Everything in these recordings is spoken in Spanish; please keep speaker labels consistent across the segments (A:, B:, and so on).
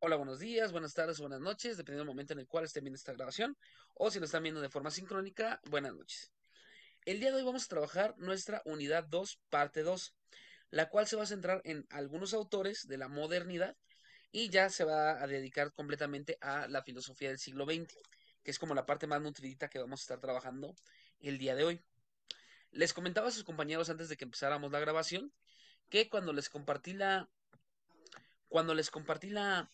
A: Hola, buenos días, buenas tardes buenas noches, dependiendo del momento en el cual estén viendo esta grabación, o si lo están viendo de forma sincrónica, buenas noches. El día de hoy vamos a trabajar nuestra unidad 2, parte 2, la cual se va a centrar en algunos autores de la modernidad y ya se va a dedicar completamente a la filosofía del siglo XX, que es como la parte más nutridita que vamos a estar trabajando el día de hoy. Les comentaba a sus compañeros antes de que empezáramos la grabación que cuando les compartí la... Cuando les compartí la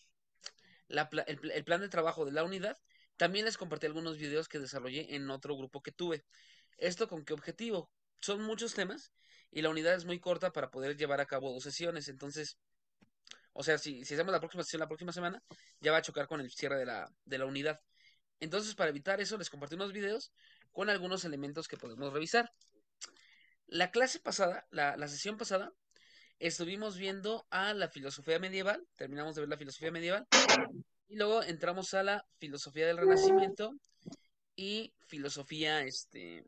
A: el, plan de trabajo de la unidad, también les compartí algunos videos que desarrollé en otro grupo que tuve. ¿Esto con qué objetivo? Son muchos temas y la unidad es muy corta para poder llevar a cabo dos sesiones. Entonces, o sea, si, si hacemos la próxima sesión la próxima semana, ya va a chocar con el cierre de la, unidad. Entonces, para evitar eso, les compartí unos videos con algunos elementos que podemos revisar. La clase pasada, la sesión pasada, estuvimos viendo a la filosofía medieval, terminamos de ver la filosofía medieval, y luego entramos a la filosofía del Renacimiento y filosofía este,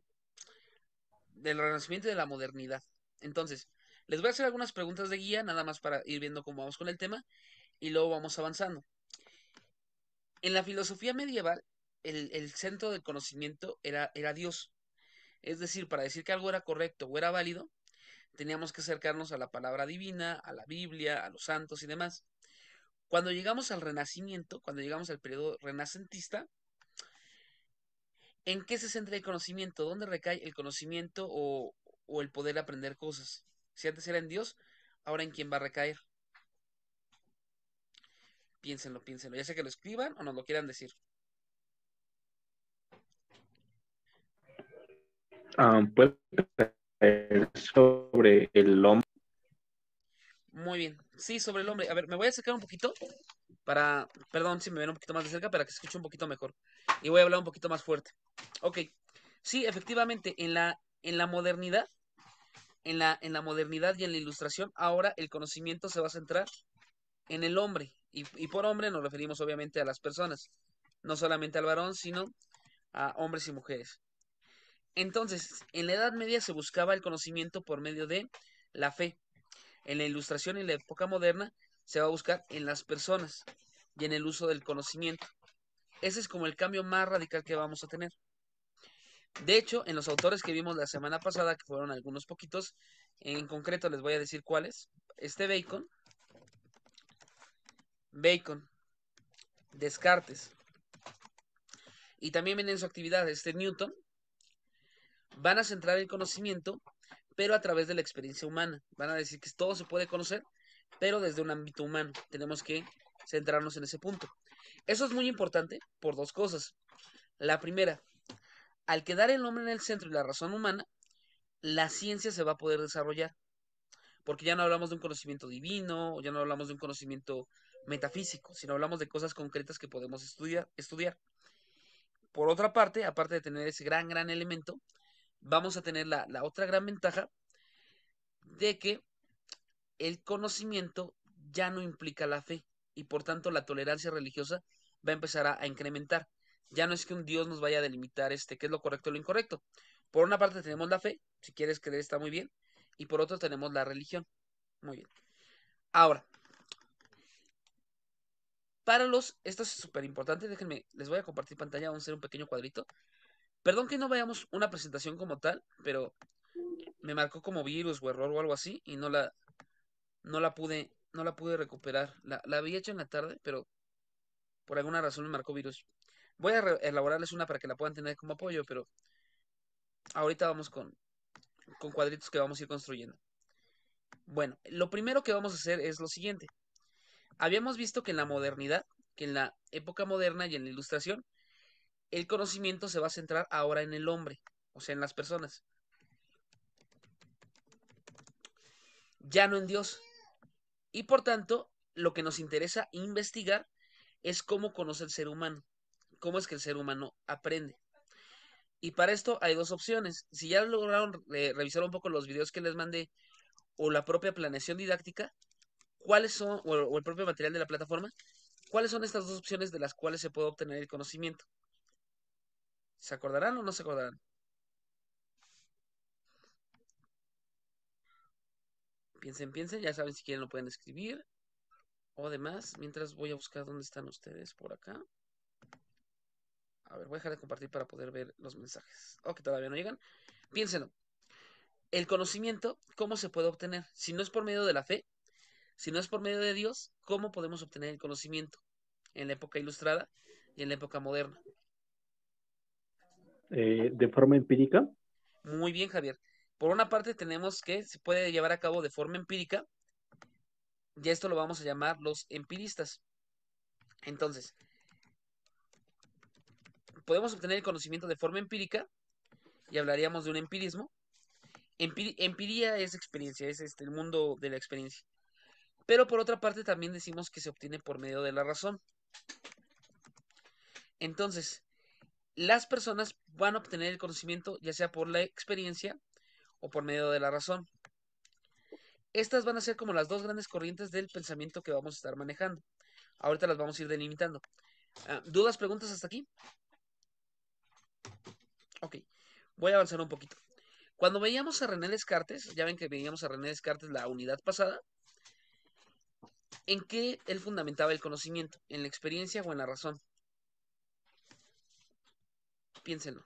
A: del Renacimiento y de la modernidad. Entonces, les voy a hacer algunas preguntas de guía, nada más para ir viendo cómo vamos con el tema, y luego vamos avanzando. En la filosofía medieval, el, el centro del conocimiento era, era Dios. Es decir, para decir que algo era correcto o era válido, teníamos que acercarnos a la palabra divina, a la Biblia, a los santos y demás. Cuando llegamos al Renacimiento, cuando llegamos al periodo renacentista, ¿en qué se centra el conocimiento? ¿Dónde recae el conocimiento o, el poder aprender cosas? Si antes era en Dios, ahora en quién va a recaer. Piénsenlo, piénsenlo. Ya sea que lo escriban o nos lo quieran decir. Ah, sobre el hombre. Muy bien. Sí, sobre el hombre. A ver, me voy a acercar un poquito para, perdón si me ven un poquito más de cerca, para que se escuche un poquito mejor. Y voy a hablar un poquito más fuerte. Ok. Sí, efectivamente, en la, en la modernidad, en la, en la modernidad y en la ilustración, ahora el conocimiento se va a centrar en el hombre. Y, y por hombre nos referimos obviamente a las personas, no solamente al varón, sino a hombres y mujeres. Entonces, en la Edad Media se buscaba el conocimiento por medio de la fe. En la ilustración y la época moderna se va a buscar en las personas y en el uso del conocimiento. Ese es como el cambio más radical que vamos a tener. De hecho, en los autores que vimos la semana pasada, que fueron algunos poquitos, en concreto les voy a decir cuáles. Este Bacon, Bacon, Descartes, y también viene en su actividad este Newton, van a centrar el conocimiento, pero a través de la experiencia humana. Van a decir que todo se puede conocer, pero desde un ámbito humano. Tenemos que centrarnos en ese punto. Eso es muy importante por dos cosas. La primera, al quedar el hombre en el centro y la razón humana, la ciencia se va a poder desarrollar. Porque ya no hablamos de un conocimiento divino, ya no hablamos de un conocimiento metafísico, sino hablamos de cosas concretas que podemos estudiar. estudiar. Por otra parte, aparte de tener ese gran, gran elemento, vamos a tener la, otra gran ventaja de que el conocimiento ya no implica la fe y por tanto la tolerancia religiosa va a empezar a, incrementar. Ya no es que un Dios nos vaya a delimitar este qué es lo correcto y lo incorrecto. Por una parte tenemos la fe, si quieres creer está muy bien, y por otro tenemos la religión. Muy bien. Ahora, para los, esto es súper importante, déjenme, les voy a compartir pantalla, vamos a hacer un pequeño cuadrito Perdón que no veamos una presentación como tal, pero me marcó como virus o error o algo así y no la, no la pude, no la pude recuperar. La, la había hecho en la tarde, pero por alguna razón me marcó virus. Voy a elaborarles una para que la puedan tener como apoyo, pero ahorita vamos con, con cuadritos que vamos a ir construyendo. Bueno, lo primero que vamos a hacer es lo siguiente. Habíamos visto que en la modernidad, que en la época moderna y en la ilustración, el conocimiento se va a centrar ahora en el hombre, o sea, en las personas. Ya no en Dios. Y por tanto, lo que nos interesa investigar es cómo conoce el ser humano, cómo es que el ser humano aprende. Y para esto hay dos opciones. Si ya lograron eh, revisar un poco los videos que les mandé o la propia planeación didáctica, cuáles son, o el propio material de la plataforma, cuáles son estas dos opciones de las cuales se puede obtener el conocimiento. ¿Se acordarán o no se acordarán? Piensen, piensen, ya saben si quieren lo pueden escribir. O demás, mientras voy a buscar dónde están ustedes por acá. A ver, voy a dejar de compartir para poder ver los mensajes. O oh, que todavía no llegan. Piénsenlo. El conocimiento, ¿cómo se puede obtener? Si no es por medio de la fe, si no es por medio de Dios, ¿cómo podemos obtener el conocimiento? En la época ilustrada y en la época moderna. Eh, de forma empírica? Muy bien, Javier. Por una parte tenemos que se puede llevar a cabo de forma empírica, y esto lo vamos a llamar los empiristas. Entonces, podemos obtener el conocimiento de forma empírica, y hablaríamos de un empirismo. empiría es experiencia, es este, el mundo de la experiencia. Pero por otra parte también decimos que se obtiene por medio de la razón. Entonces, las personas van a obtener el conocimiento ya sea por la experiencia o por medio de la razón. Estas van a ser como las dos grandes corrientes del pensamiento que vamos a estar manejando. Ahorita las vamos a ir delimitando. Ah, ¿Dudas, preguntas hasta aquí? Ok, voy a avanzar un poquito. Cuando veíamos a René Descartes, ya ven que veíamos a René Descartes la unidad pasada, ¿en qué él fundamentaba el conocimiento? ¿En la experiencia o en la razón? piénsenlo.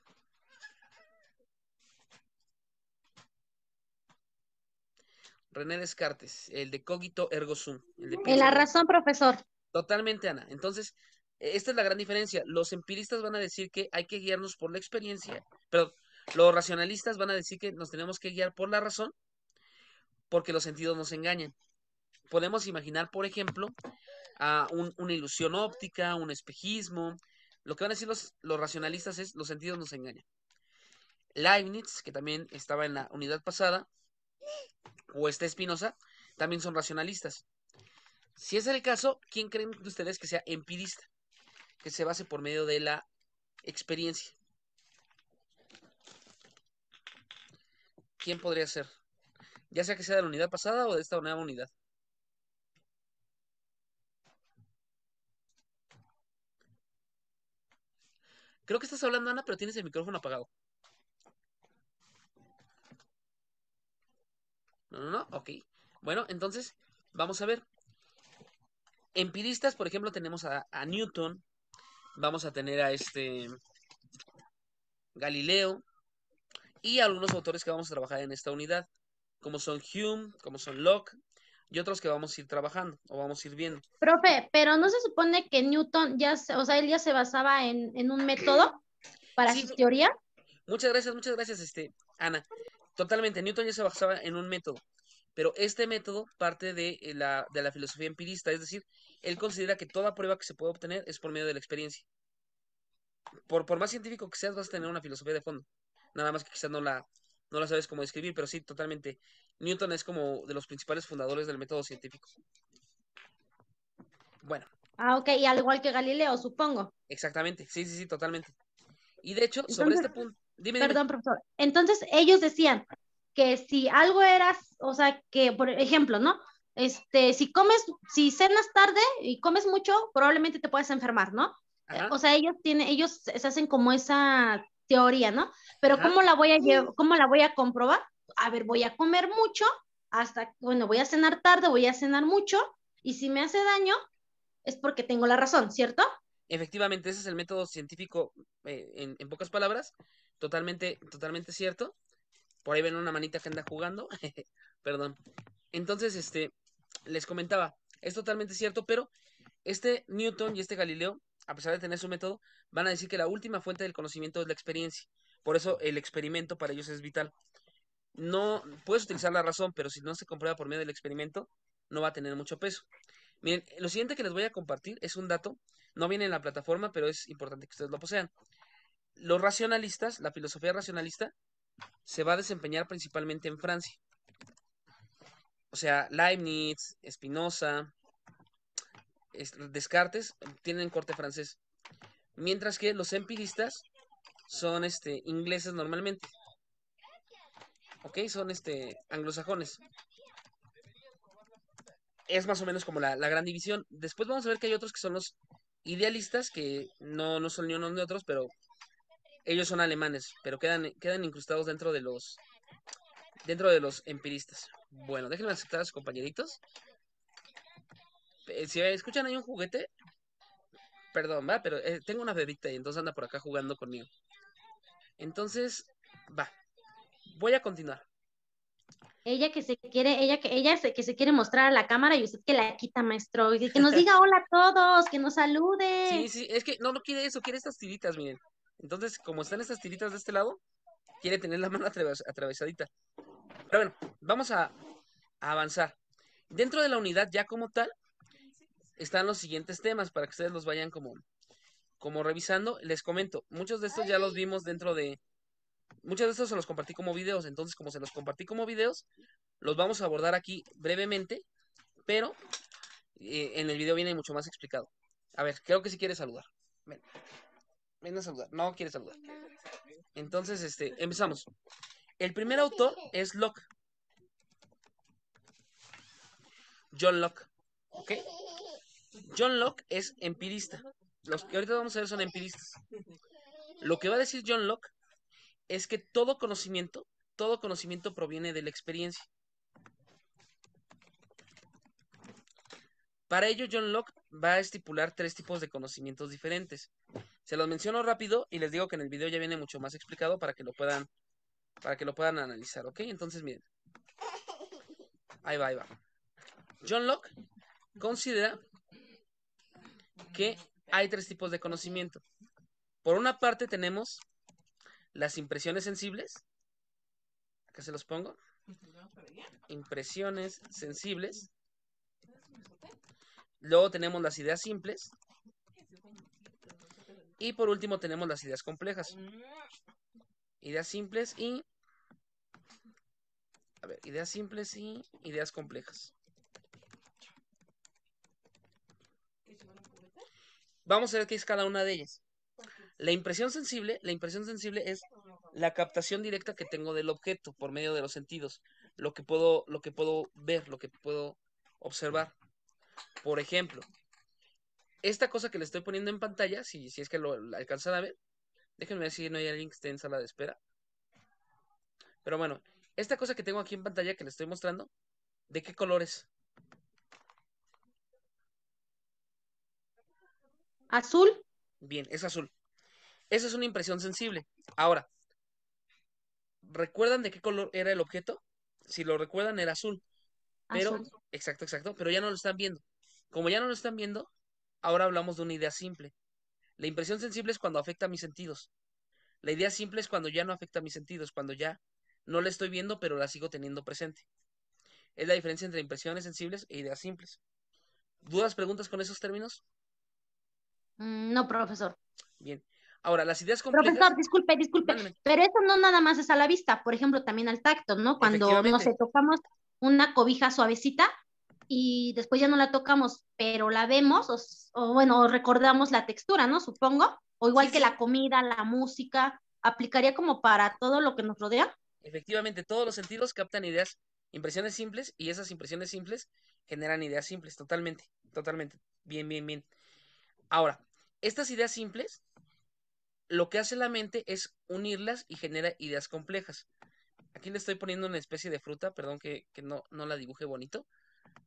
A: René Descartes, el de cogito ergo sum. en la
B: razón, profesor.
A: Totalmente, Ana. Entonces, esta es la gran diferencia. Los empiristas van a decir que hay que guiarnos por la experiencia, pero los racionalistas van a decir que nos tenemos que guiar por la razón, porque los sentidos nos engañan. Podemos imaginar, por ejemplo, a una ilusión óptica, un espejismo, lo que van a decir los, racionalistas es los sentidos nos engañan. Leibniz, que también estaba en la unidad pasada, o este Espinosa, también son racionalistas. Si es el caso, ¿quién creen ustedes que sea empirista? Que se base por medio de la experiencia. ¿Quién podría ser? Ya sea que sea de la unidad pasada o de esta nueva unidad. Creo que estás hablando, Ana, pero tienes el micrófono apagado. No, no, no, ok. Bueno, entonces, vamos a ver. Empiristas, por ejemplo, tenemos a, Newton, vamos a tener a este Galileo y algunos autores que vamos a trabajar en esta unidad, como son Hume, como son Locke, y otros que vamos a ir trabajando o vamos a ir viendo.
B: Profe, pero no se supone que Newton ya, o sea, él ya se basaba en, un método para su teoría.
A: Muchas gracias, muchas gracias, este, Ana. Totalmente, Newton ya se basaba en un método, pero este método parte de eh, la, de la filosofía empirista, es decir, él considera que toda prueba que se puede obtener es por medio de la experiencia. Por, por más científico que seas, vas a tener una filosofía de fondo. Nada más que quizás no la, no la sabes cómo describir, pero sí, totalmente. Newton es como de los principales fundadores del método científico. Bueno.
B: Ah, ok, y al igual que Galileo, supongo.
A: Exactamente, sí, sí, sí, totalmente. Y de hecho, sobre este punto. Dime, perdón,
B: profesor. Entonces, ellos decían que si algo eras, o sea, que, por ejemplo, ¿no? Este, si comes, si cenas tarde y comes mucho, probablemente te puedes enfermar, ¿no? Eh, o sea, ellos tienen, ellos se hacen como esa teoría, ¿no? Pero ¿cómo la voy a llevar, cómo la voy a comprobar? a ver, voy a comer mucho, hasta, bueno, voy a cenar tarde, voy a cenar mucho, y si me hace daño, es porque tengo la razón, ¿cierto?
A: Efectivamente, ese es el método científico, eh, en, pocas palabras, totalmente, totalmente cierto. Por ahí ven una manita que anda jugando, perdón. Entonces, este, les comentaba, es totalmente cierto, pero este Newton y este Galileo, a pesar de tener su método, van a decir que la última fuente del conocimiento es la experiencia. Por eso el experimento para ellos es vital no puedes utilizar la razón, pero si no se comprueba por medio del experimento, no va a tener mucho peso. Miren, lo siguiente que les voy a compartir es un dato, no viene en la plataforma, pero es importante que ustedes lo posean. Los racionalistas, la filosofía racionalista, se va a desempeñar principalmente en Francia. O sea, Leibniz, Spinoza, Descartes tienen corte francés. Mientras que los empiristas son este, ingleses normalmente. ¿ok? Son este, anglosajones. Es más o menos como la, gran división. Después vamos a ver que hay otros que son los idealistas, que no, no son ni unos ni otros, pero ellos son alemanes, pero quedan, quedan incrustados dentro de los dentro de los empiristas. Bueno, déjenme aceptar a sus compañeritos. Eh, si escuchan hay un juguete, perdón, va, pero eh, tengo una bebita y entonces anda por acá jugando conmigo. Entonces, va, voy a continuar.
B: Ella que se quiere, ella que ella que se quiere mostrar a la cámara y usted que la quita, maestro,
A: y que nos diga
B: hola a todos, que nos salude. Sí, sí,
A: es que no, no quiere eso, quiere estas tiritas, miren. Entonces, como están estas tiritas de este lado, quiere tener la mano atravesadita. Pero bueno, vamos a, avanzar. Dentro de la unidad ya como tal, están los siguientes temas para que ustedes los vayan como, como revisando. Les comento, muchos de estos ya los vimos dentro de, muchas de estos se los compartí como videos, entonces como se los compartí como videos, los vamos a abordar aquí brevemente, pero eh, en el video viene mucho más explicado. A ver, creo que si quiere saludar. Ven. a saludar. No quiere saludar. Entonces, este, empezamos. El primer autor es Locke. John Locke. ¿Ok? John Locke es empirista. Los que ahorita vamos a ver son empiristas. Lo que va a decir John Locke es que todo conocimiento, todo conocimiento proviene de la experiencia. Para ello, John Locke va a estipular tres tipos de conocimientos diferentes. Se los menciono rápido y les digo que en el video ya viene mucho más explicado para que lo puedan, para que lo puedan analizar, ¿ok? Entonces, miren. Ahí va, ahí va. John Locke considera que hay tres tipos de conocimiento. Por una parte tenemos las impresiones sensibles. Acá se los pongo. Impresiones sensibles. Luego tenemos las ideas simples. Y por último tenemos las ideas complejas. Ideas simples y... A ver, ideas simples y ideas complejas. Vamos a ver qué es cada una de ellas. La impresión sensible, la impresión sensible es la captación directa que tengo del objeto por medio de los sentidos, lo que puedo, lo que puedo ver, lo que puedo observar. Por ejemplo, esta cosa que le estoy poniendo en pantalla, si, si es que lo, alcanzan a ver, déjenme ver si no hay alguien que esté en sala de espera. Pero bueno, esta cosa que tengo aquí en pantalla que le estoy mostrando, ¿de qué color es? Azul. Bien, es azul. Esa es una impresión sensible. Ahora, ¿recuerdan de qué color era el objeto? Si lo recuerdan, era azul. azul. exacto, exacto, pero ya no lo están viendo. Como ya no lo están viendo, ahora hablamos de una idea simple. La impresión sensible es cuando afecta a mis sentidos. La idea simple es cuando ya no afecta a mis sentidos, cuando ya no la estoy viendo, pero la sigo teniendo presente. Es la diferencia entre impresiones sensibles e ideas simples. ¿Dudas, preguntas con esos términos?
B: Mm, no, profesor.
A: Bien. Ahora, las ideas complejas. Profesor,
B: disculpe, disculpe, pero eso no nada más es a la vista, por ejemplo, también al tacto, ¿no? Cuando, no tocamos una cobija suavecita y después ya no la tocamos, pero la vemos, o, bueno, recordamos la textura, ¿no? Supongo, o igual que la comida,
A: la música, aplicaría como para todo lo que nos rodea. Efectivamente, todos los sentidos captan ideas, impresiones simples, y esas impresiones simples generan ideas simples, totalmente, totalmente. Bien, bien, bien. Ahora, estas ideas simples lo que hace la mente es unirlas y genera ideas complejas. Aquí le estoy poniendo una especie de fruta, perdón que, no, la dibuje bonito,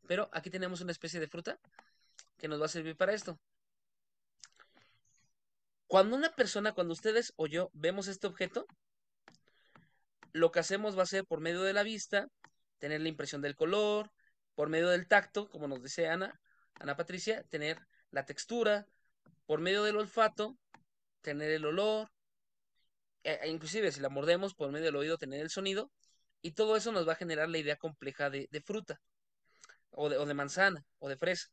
A: pero aquí tenemos una especie de fruta que nos va a servir para esto. Cuando una persona, cuando ustedes o yo vemos este objeto, lo que hacemos va a ser por medio de la vista, tener la impresión del color, por medio del tacto, como nos dice Ana, Ana Patricia, tener la textura, por medio del olfato, tener el olor, e, e inclusive si la mordemos por medio del oído tener el sonido, y todo eso nos va a generar la idea compleja de, fruta, o de manzana, o de fresa.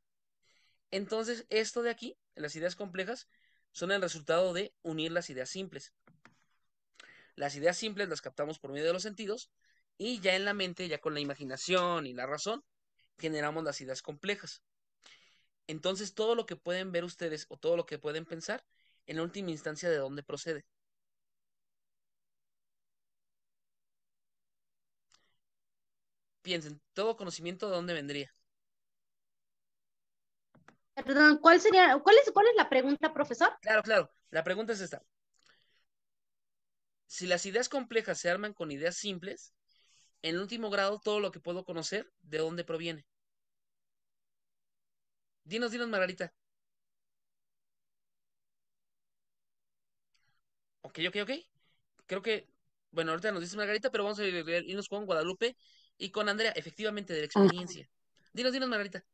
A: Entonces, esto de aquí, las ideas complejas, son el resultado de unir las ideas simples. Las ideas simples las captamos por medio de los sentidos y ya en la mente, ya con la imaginación y la razón, generamos las ideas complejas. Entonces, todo lo que pueden ver ustedes o todo lo que pueden pensar en última instancia de dónde procede. Piensen, todo conocimiento de dónde vendría. Perdón, ¿cuál sería, cuál es, cuál es la pregunta, profesor? Claro, claro. La pregunta es esta. Si las ideas complejas se arman con ideas simples, en último grado todo lo que puedo conocer, ¿de dónde proviene? Dinos, dinos, Margarita. yo ok, ok. Creo que, bueno, ahorita nos dice Margarita, pero vamos a irnos con Guadalupe y con Andrea, efectivamente, de la experiencia. Dinos, dinos, Margarita.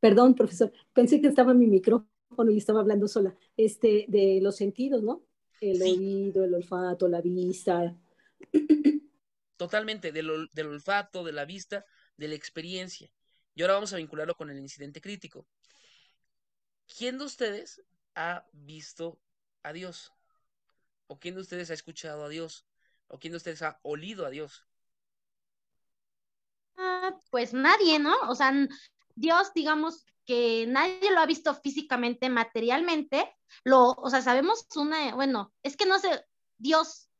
B: perdón, profesor, pensé que estaba en mi micrófono y estaba hablando sola. Este, de los sentidos, ¿no? El oído, el olfato, la vista.
A: totalmente, del olfato, de la vista, de la experiencia. Y ahora vamos a vincularlo con el incidente crítico. ¿Quién de ustedes ha visto a Dios? ¿O quién de ustedes ha escuchado a Dios? ¿O quién de ustedes ha olido a Dios?
B: Ah, pues nadie, ¿no? O sea, Dios, digamos que nadie lo ha visto físicamente, materialmente. Lo, o sea, sabemos una, bueno, es que no sé, Dios,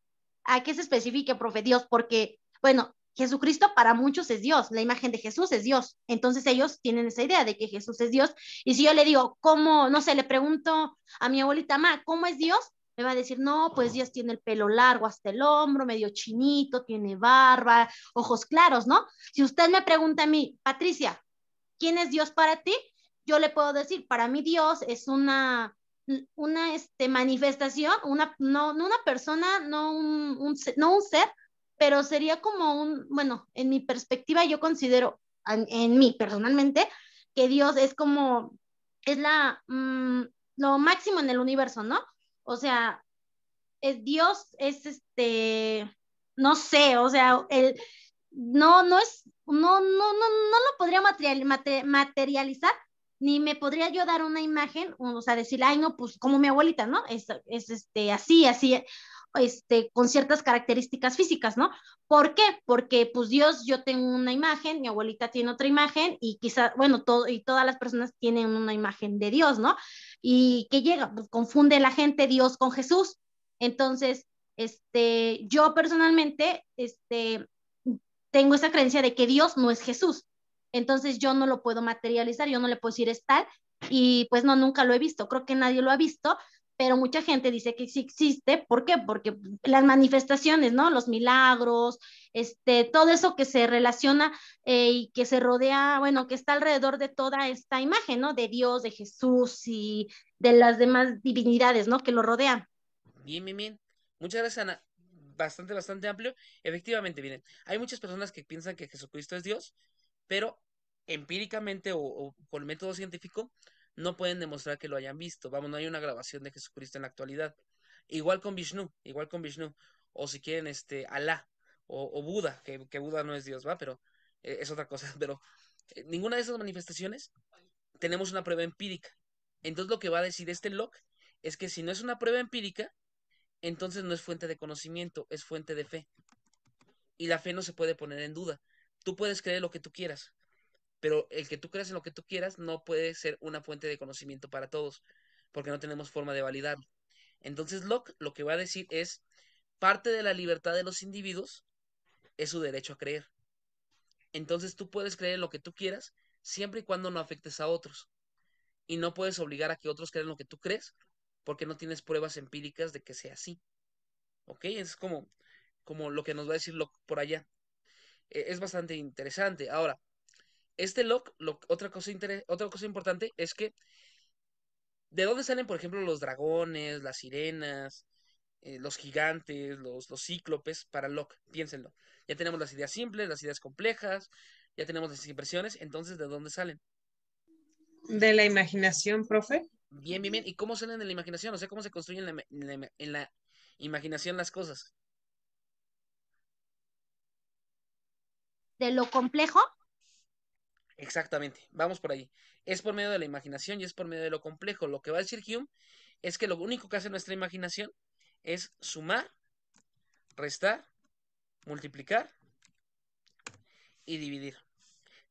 B: ¿a qué se especifique, profe? Dios, porque, bueno, Jesucristo para muchos es Dios, la imagen de Jesús es Dios. Entonces ellos tienen esa idea de que Jesús es Dios. Y si yo le digo, ¿cómo? No sé, le pregunto a mi abuelita, Ma, ¿cómo es Dios? Me va a decir, no, pues Dios tiene el pelo largo hasta el hombro, medio chinito, tiene barba, ojos claros, ¿no? Si usted me pregunta a mí, Patricia, ¿quién es Dios para ti? Yo le puedo decir, para mí Dios es una una este, manifestación, una, no, una persona, no no un ser, pero sería como un, bueno, en mi perspectiva yo considero, en, mí personalmente, que Dios es como, es la, mm, lo máximo en el universo, ¿no? O sea, es Dios es este, no sé, o sea, el, no, no es, no, no, no, no lo podría materializar, ni me podría yo dar una imagen, o sea, decir, ay, no, pues como mi abuelita, ¿no? Es, es este, así, así este, con ciertas características físicas, ¿no? ¿Por qué? Porque pues Dios, yo tengo una imagen, mi abuelita tiene otra imagen y quizás, bueno, todo, y todas las personas tienen una imagen de Dios, ¿no? Y que llega, pues confunde la gente Dios con Jesús. Entonces, este, yo personalmente, este, tengo esa creencia de que Dios no es Jesús. Entonces yo no lo puedo materializar, yo no le puedo decir es tal, y pues no, nunca lo he visto, creo que nadie lo ha visto, pero mucha gente dice que sí existe. ¿Por qué? Porque las manifestaciones, ¿no? Los milagros, este, todo eso que se relaciona eh, y que se rodea, bueno, que está alrededor de toda esta imagen, ¿no? De Dios, de Jesús y de las demás divinidades, ¿no? Que lo rodean.
A: Bien, bien, bien. Muchas gracias, Ana. Bastante, bastante amplio. Efectivamente, miren, hay muchas personas que piensan que Jesucristo es Dios, pero empíricamente o, con método científico no pueden demostrar que lo hayan visto. Vamos, no hay una grabación de Jesucristo en la actualidad. Igual con Vishnu, igual con Vishnu. O si quieren, este, Alá o, o Buda, que, Buda no es Dios, ¿va? Pero eh, es otra cosa. Pero eh, ninguna de esas manifestaciones tenemos una prueba empírica. Entonces lo que va a decir este Locke es que si no es una prueba empírica, entonces no es fuente de conocimiento, es fuente de fe. Y la fe no se puede poner en duda. Tú puedes creer lo que tú quieras, pero el que tú creas en lo que tú quieras no puede ser una fuente de conocimiento para todos, porque no tenemos forma de validarlo. Entonces Locke lo que va a decir es, parte de la libertad de los individuos es su derecho a creer. Entonces tú puedes creer en lo que tú quieras, siempre y cuando no afectes a otros. Y no puedes obligar a que otros crean lo que tú crees, porque no tienes pruebas empíricas de que sea así. ¿Ok? Es como, como lo que nos va a decir Locke por allá. E-, es bastante interesante. Ahora, este Locke, otra, cosa otra cosa importante es que ¿De dónde salen, por ejemplo, los dragones, las sirenas, eh, los gigantes, los, cíclopes para Locke? Piénsenlo. Ya tenemos las ideas simples, las ideas complejas, ya tenemos las impresiones, entonces, ¿de dónde salen?
B: De la imaginación, profe.
A: Bien, bien, bien. ¿Y cómo salen de la imaginación? O sea, ¿cómo se construyen en la imaginación las cosas?
B: ¿De lo complejo?
A: Exactamente, vamos por ahí. Es por medio de la imaginación y es por medio de lo complejo. Lo que va a decir Hume es que lo único que hace nuestra imaginación es sumar, restar, multiplicar y dividir.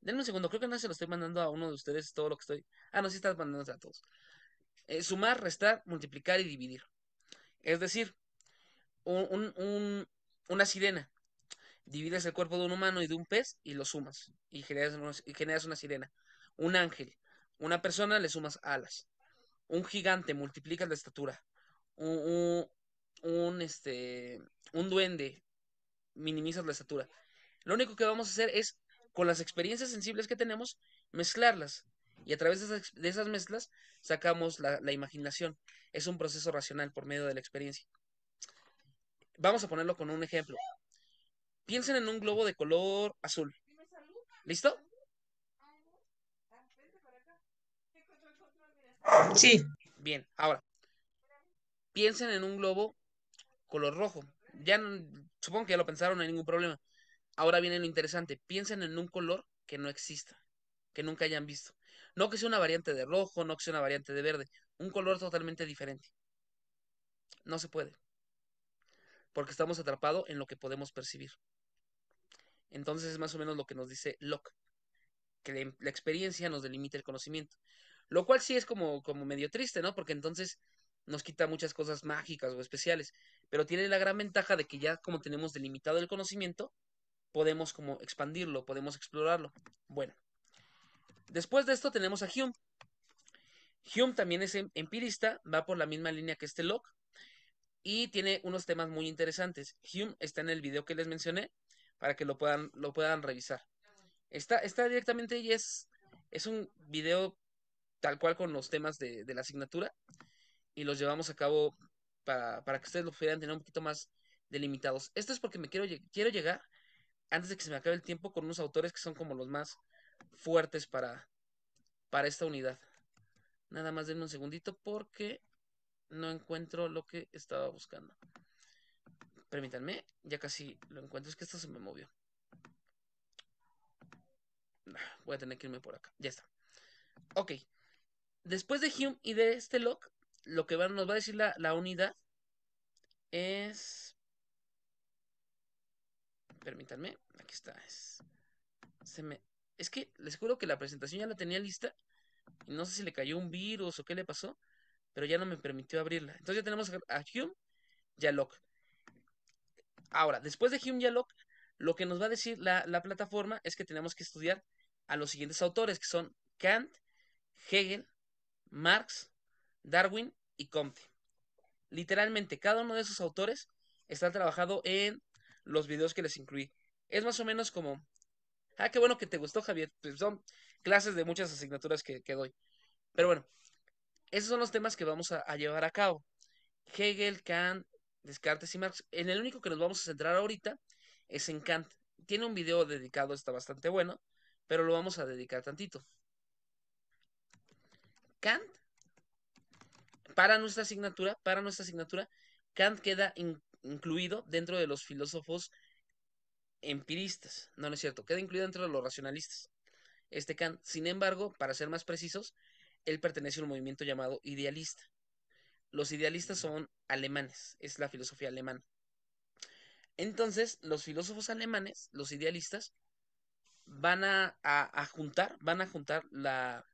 A: Denme un segundo, creo que no se lo estoy mandando a uno de ustedes todo lo que estoy. Ah, no, sí estás mandando a todos. Eh, sumar, restar, multiplicar y dividir. Es decir, una sirena divides el cuerpo de un humano y de un pez y lo sumas y generas, una, sirena. Un ángel, una persona le sumas alas. Un gigante, multiplicas la estatura. Un, este, un duende, minimizas la estatura. Lo único que vamos a hacer es, con las experiencias sensibles que tenemos, mezclarlas. Y a través de esas, mezclas sacamos la imaginación. Es un proceso racional por medio de la experiencia. Vamos a ponerlo con un ejemplo. Piensen en un globo de color azul. ¿Listo? Sí. Bien, ahora. Piensen en un globo color rojo. Ya supongo que ya lo pensaron, no hay ningún problema. Ahora viene lo interesante. Piensen en un color que no exista, que nunca hayan visto. No que sea una variante de rojo, no que sea una variante de verde. Un color totalmente diferente. No se puede porque estamos atrapados en lo que podemos percibir. Entonces es más o menos lo que nos dice Locke, que la, experiencia nos delimita el conocimiento. Lo cual sí es como, como medio triste, ¿no? Porque entonces nos quita muchas cosas mágicas o especiales, pero tiene la gran ventaja de que ya como tenemos delimitado el conocimiento, podemos como expandirlo, podemos explorarlo. Bueno, después de esto tenemos a Hume. Hume también es em-, empirista, va por la misma línea que este Locke, y tiene unos temas muy interesantes. Hume está en el video que les mencioné para que lo puedan, lo puedan revisar. Está, está directamente y es, es un video tal cual con los temas de, la asignatura y los llevamos a cabo para, que ustedes lo pudieran tener un poquito más delimitados. Esto es porque me quiero, quiero llegar antes de que se me acabe el tiempo con unos autores que son como los más fuertes para, para esta unidad. Nada más denme un segundito porque no encuentro lo que estaba buscando. Permítanme, ya casi lo encuentro. Es que esto se me movió. Voy a tener que irme por acá. Ya está. Ok. Después de Hume y de este log, lo que nos va a decir la, unidad es... Permítanme, aquí está. Es, se es que les juro que la presentación ya la tenía lista. Y no sé si le cayó un virus o qué le pasó pero ya no me permitió abrirla. Entonces ya tenemos a Hume y Locke. Ahora, después de Hume y a Locke, lo que nos va a decir la, plataforma es que tenemos que estudiar a los siguientes autores, que son Kant, Hegel, Marx, Darwin y Comte. Literalmente, cada uno de esos autores está trabajado en los videos que les incluí. Es más o menos como, ah, qué bueno que te gustó, Javier. Pues son clases de muchas asignaturas que, que doy. Pero bueno, esos son los temas que vamos a, llevar a cabo. Hegel, Kant, Descartes y Marx. En el único que nos vamos a centrar ahorita es en Kant. Tiene un video dedicado, está bastante bueno, pero lo vamos a dedicar tantito. Kant, para nuestra asignatura, para nuestra asignatura, Kant queda incluido dentro de los filósofos empiristas. No, no es cierto, queda incluido dentro de los racionalistas. Este Kant, sin embargo, para ser más precisos, él pertenece a un movimiento llamado idealista. Los idealistas son alemanes, es la filosofía alemana. Entonces, los filósofos alemanes, los idealistas, van a, juntar, van a juntar la,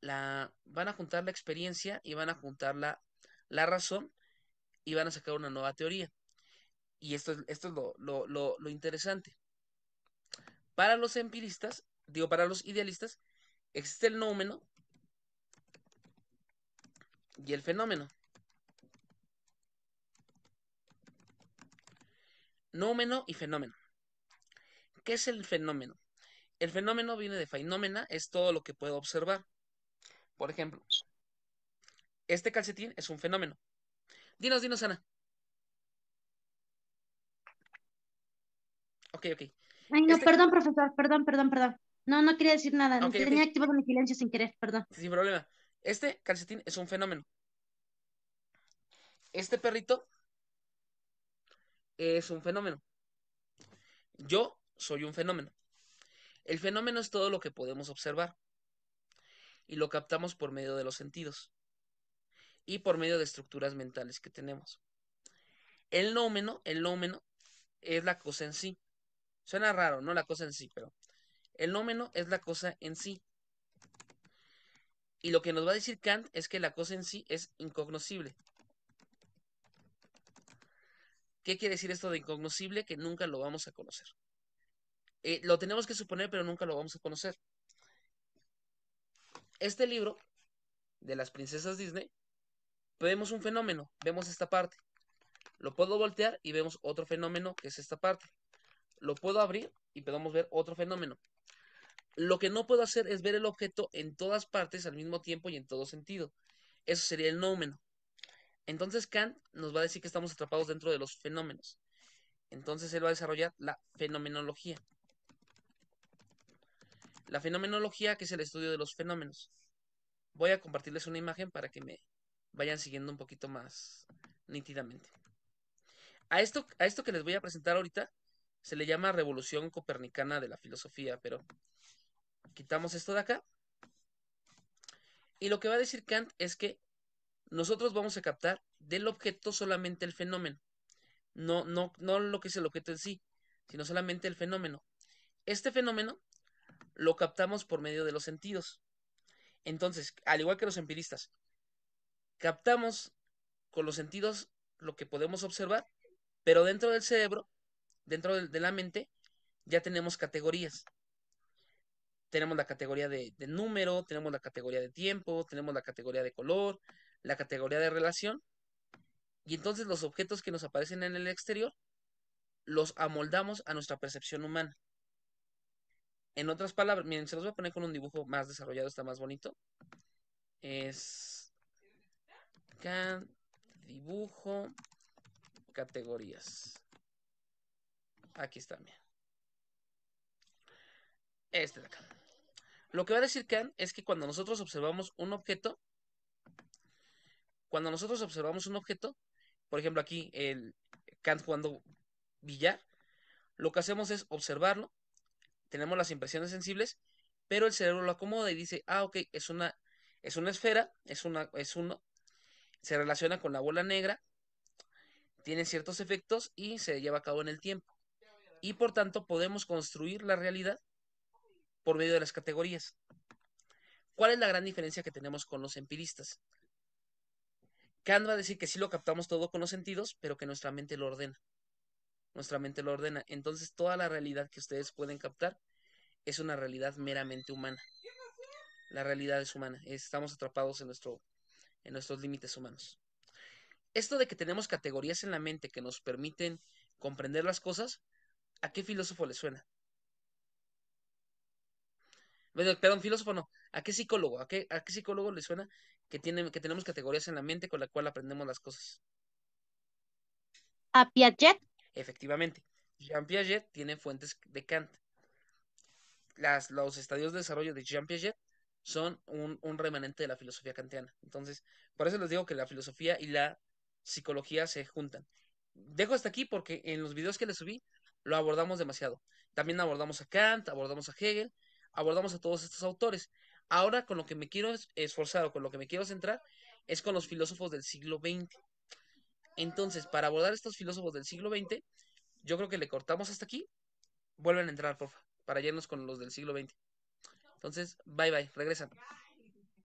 A: la, van a juntar la experiencia y van a juntar la, la razón y van a sacar una nueva teoría. Y esto, esto es lo, lo, lo interesante. Para los empiristas, digo, para los idealistas, existe el nómeno y el fenómeno. Nómeno y fenómeno. ¿Qué es el fenómeno? El fenómeno viene de fenómena, es todo lo que puedo observar. Por ejemplo, este calcetín es un fenómeno. Dinos, dinos, Ana. Ok, ok.
B: Ay, no, este perdón, profesor, perdón, perdón, perdón. No, no quería decir nada. Tenía activado mi silencio
A: sin querer, perdón. Sin problema. Este calcetín es un fenómeno. Este perrito es un fenómeno. Yo soy un fenómeno. El fenómeno es todo lo que podemos observar y lo captamos por medio de los sentidos y por medio de estructuras mentales que tenemos. El nómeno, el nómeno es la cosa en sí. Suena raro, ¿no? La cosa en sí, pero el nómeno es la cosa en sí. Y lo que nos va a decir Kant es que la cosa en sí es incognoscible. ¿Qué quiere decir esto de incognoscible? Que nunca lo vamos a conocer. Eh, lo tenemos que suponer, pero nunca lo vamos a conocer. Este libro de las princesas Disney, vemos un fenómeno, vemos esta parte. Lo puedo voltear y vemos otro fenómeno que es esta parte. Lo puedo abrir y podemos ver otro fenómeno. Lo que no puedo hacer es ver el objeto en todas partes al mismo tiempo y en todo sentido. Eso sería el nómeno. Entonces Kant nos va a decir que estamos atrapados dentro de los fenómenos. Entonces él va a desarrollar la fenomenología. La fenomenología, que es el estudio de los fenómenos. Voy a compartirles una imagen para que me vayan siguiendo un poquito más nítidamente. A esto, a esto que les voy a presentar ahorita se le llama revolución copernicana de la filosofía, pero quitamos esto de acá. Y lo que va a decir Kant es que nosotros vamos a captar del objeto solamente el fenómeno. No, no, no lo que es el objeto en sí, sino solamente el fenómeno. Este fenómeno lo captamos por medio de los sentidos. Entonces, al igual que los empiristas, captamos con los sentidos lo que podemos observar, pero dentro del cerebro, dentro de la mente, ya tenemos categorías tenemos la categoría de, número, tenemos la categoría de tiempo, tenemos la categoría de color, la categoría de relación. Y entonces los objetos que nos aparecen en el exterior los amoldamos a nuestra percepción humana. En otras palabras, miren, se los voy a poner con un dibujo más desarrollado, está más bonito. Es can, dibujo categorías. Aquí está, miren. Este de acá. Lo que va a decir Kant es que cuando nosotros observamos un objeto, cuando nosotros observamos un objeto, por ejemplo aquí el Kant jugando billar, lo que hacemos es observarlo, tenemos las impresiones sensibles, pero el cerebro lo acomoda y dice, ah, ok, es una, es una esfera, es una, es uno, se relaciona con la bola negra, tiene ciertos efectos y se lleva a cabo en el tiempo. Y por tanto podemos construir la realidad por medio de las categorías. ¿Cuál es la gran diferencia que tenemos con los empiristas? Kant va a decir que sí lo captamos todo con los sentidos, pero que nuestra mente lo ordena. Nuestra mente lo ordena. Entonces, toda la realidad que ustedes pueden captar es una realidad meramente humana. La realidad es humana. Estamos atrapados en, nuestro, en nuestros límites humanos. Esto de que tenemos categorías en la mente que nos permiten comprender las cosas, ¿a qué filósofo le suena? Perdón, filósofo no. ¿A qué psicólogo? ¿A qué, qué psicólogo le suena que, tiene, que tenemos categorías en la mente con la cual aprendemos las cosas?
B: A Piaget.
A: Efectivamente. Jean Piaget tiene fuentes de Kant. Las, los estadios de desarrollo de Jean Piaget son un, un, remanente de la filosofía kantiana. Entonces, por eso les digo que la filosofía y la psicología se juntan. Dejo hasta aquí porque en los videos que les subí lo abordamos demasiado. También abordamos a Kant, abordamos a Hegel abordamos a todos estos autores. Ahora con lo que me quiero esforzar o con lo que me quiero centrar es con los filósofos del siglo XX. Entonces, para abordar estos filósofos del siglo XX, yo creo que le cortamos hasta aquí. Vuelven a entrar, porfa, para irnos con los del siglo XX. Entonces, bye bye, regresan.